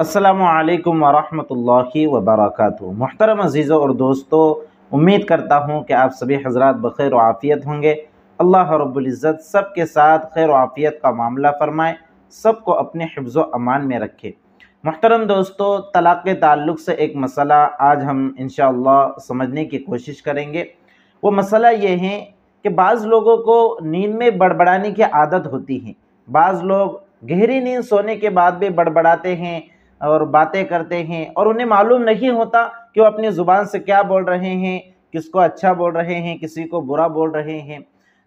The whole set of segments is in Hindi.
असलकम वरहि वबरक मोहतरम अज़ीज़ों और दोस्तों उम्मीद करता हूँ कि आप सभी हजरात बखैर आफ़ियत होंगे अल्लाह रब्ज़त सब के साथ खैर आफ़ियत का मामला फ़रमाए सबको अपने हिफ्ज़ अमान में रखे मोहतरम दोस्तों तलाक़ के ताल्लुक़ से एक मसला आज हम इन समझने की कोशिश करेंगे वो मसला ये है कि बाज़ लोगों को नींद में बड़बड़ाने की आदत होती है बाज़ लोग गहरी नींद सोने के बाद भी बड़बड़ाते हैं और बातें करते हैं और उन्हें मालूम नहीं होता कि वो अपनी ज़ुबान से क्या बोल रहे हैं किसको अच्छा बोल रहे हैं किसी को बुरा बोल रहे हैं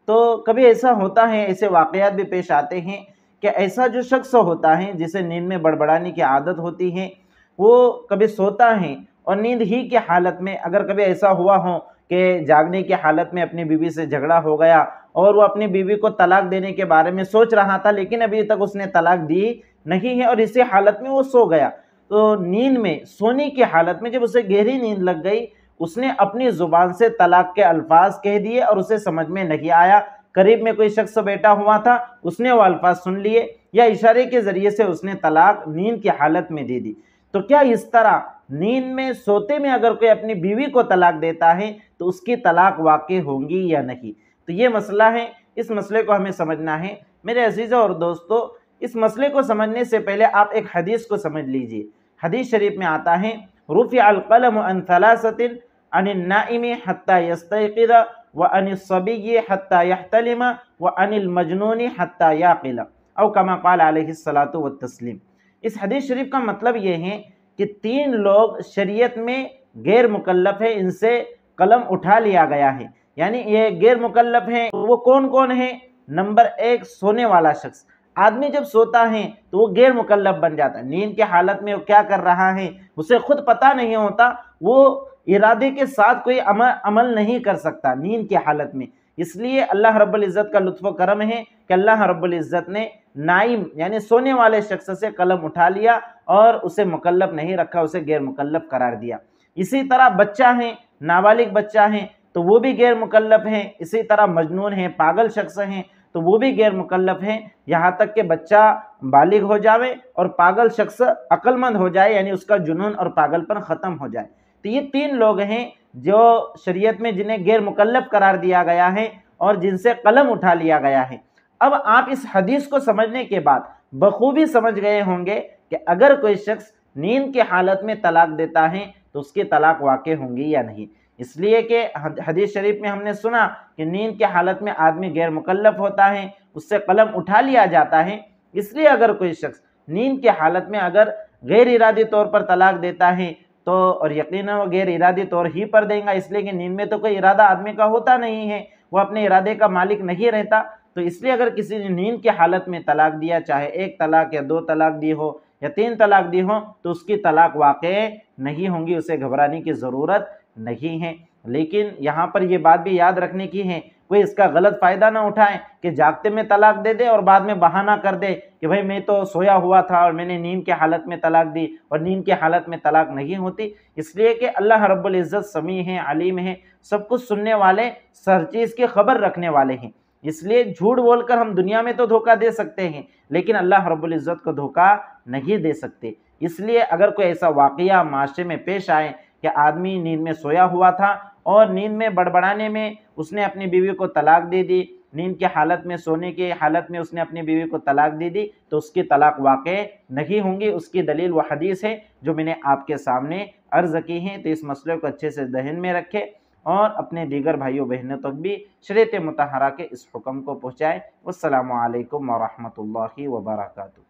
तो कभी ऐसा होता है ऐसे वाक़ात भी पेश आते हैं कि ऐसा जो शख्स होता है जिसे नींद में बड़बड़ाने की आदत होती है वो कभी सोता है और नींद ही की हालत में अगर कभी ऐसा हुआ हो कि जागने की हालत में अपनी बीवी से झगड़ा हो गया और वो अपनी बीवी को तलाक देने के बारे में सोच रहा था लेकिन अभी तक उसने तलाक दी नहीं है और इसी हालत में वो सो गया तो नींद में सोने की हालत में जब उसे गहरी नींद लग गई उसने अपनी ज़ुबान से तलाक के अल्फाज कह दिए और उसे समझ में नहीं आया करीब में कोई शख्स बैठा हुआ था उसने वो अल्फाज सुन लिए या इशारे के ज़रिए से उसने तलाक नींद की हालत में दे दी तो क्या इस तरह नींद में सोते में अगर कोई अपनी बीवी को तलाक देता है तो उसकी तलाक वाक़ होंगी या नहीं तो ये मसला है इस मसले को हमें समझना है मेरे अजीजों और दोस्तों इस मसले को समझने से पहले आप एक हदीस को समझ लीजिए हदीस शरीफ में आता है रुफ़ अलकलम अनसलासतिन अनिलनाइम हत्या व अनिलसबी हत्ता व अनिल मजनून हत्ता याकिला और कमा कमाकाल आलत व तस्लीम इस हदीस शरीफ का मतलब ये है कि तीन लोग शरीयत में गैर मुकल्लफ है इनसे कलम उठा लिया गया है यानी ये गैर मुकल्लफ हैं वो कौन कौन है नंबर एक सोने वाला शख्स आदमी जब सोता है तो वो गैर मुकल्लब बन जाता है नींद के हालत में वो क्या कर रहा है उसे खुद पता नहीं होता वो इरादे के साथ कोई अमल अमल नहीं कर सकता नींद की हालत में इसलिए अल्लाह रब्बुल इज़्ज़त का लुत्फ़ करम है कि अल्लाह रब्बुल इज़्ज़त ने नाइम यानी सोने वाले शख्स से कलम उठा लिया और उसे मुकल्लब नहीं रखा उसे गैर मुकल्लब करार दिया इसी तरह बच्चा है नाबालिग बच्चा है तो वो भी गैर मुकल्लब हैं इसी तरह मजनून हैं पागल शख्स हैं तो वो भी गैर मुकल्लफ हैं यहाँ तक कि बच्चा बालिग हो जावे और पागल शख्स अक्लमंद हो जाए यानी उसका जुनून और पागलपन ख़त्म हो जाए तो ये तीन लोग हैं जो शरीयत में जिन्हें गैर मुकल्लफ करार दिया गया है और जिनसे कलम उठा लिया गया है अब आप इस हदीस को समझने के बाद बखूबी समझ गए होंगे कि अगर कोई शख्स नींद के हालत में तलाक देता है तो उसकी तलाक वाक़ होंगी या नहीं इसलिए कि हदीस शरीफ में हमने सुना कि नींद के हालत में आदमी गैर मुकल्लफ होता है उससे कलम उठा लिया जाता है इसलिए अगर कोई शख्स नींद के हालत में अगर गैर इरादी तौर पर तलाक देता है तो और यकीन वो गैर इरादी तौर ही पर देगा इसलिए कि नींद में तो कोई इरादा आदमी का होता नहीं है वो अपने इरादे का मालिक नहीं रहता तो इसलिए अगर किसी ने नींद की हालत में तलाक दिया चाहे एक तलाक या दो तलाक दी हो या तीन तलाक दी हो तो उसकी तलाक वाक़ नहीं होंगी उसे घबराने की ज़रूरत नहीं है लेकिन यहाँ पर यह बात भी याद रखने की है कोई इसका गलत फ़ायदा ना उठाए कि जागते में तलाक दे दे और बाद में बहाना कर दे कि भाई मैं तो सोया हुआ था और मैंने नींद के हालत में तलाक दी और नींद के हालत में तलाक नहीं होती इसलिए कि अल्लाह रब्बुल इज़्ज़त समी है आलिम है सब कुछ सुनने वाले हर चीज़ की खबर रखने वाले हैं इसलिए झूठ बोलकर हम दुनिया में तो धोखा दे सकते हैं लेकिन अल्लाह रब्बुल इज़्ज़त को धोखा नहीं दे सकते इसलिए अगर कोई ऐसा वाक़ माशरे में पेश आए कि आदमी नींद में सोया हुआ था और नींद में बड़बड़ाने में उसने अपनी बीवी को तलाक दे दी नींद की हालत में सोने की हालत में उसने अपनी बीवी को तलाक दे दी तो उसकी तलाक वाक़ नहीं होंगी उसकी दलील व हदीस है जो मैंने आपके सामने अर्ज़ की है तो इस मसले को अच्छे से जहन में रखें और अपने दीगर भाइयों बहनों तक भी शरीत मतहरा के इस हुक्म को पहुँचाएँ वालकम वरहमल वर्का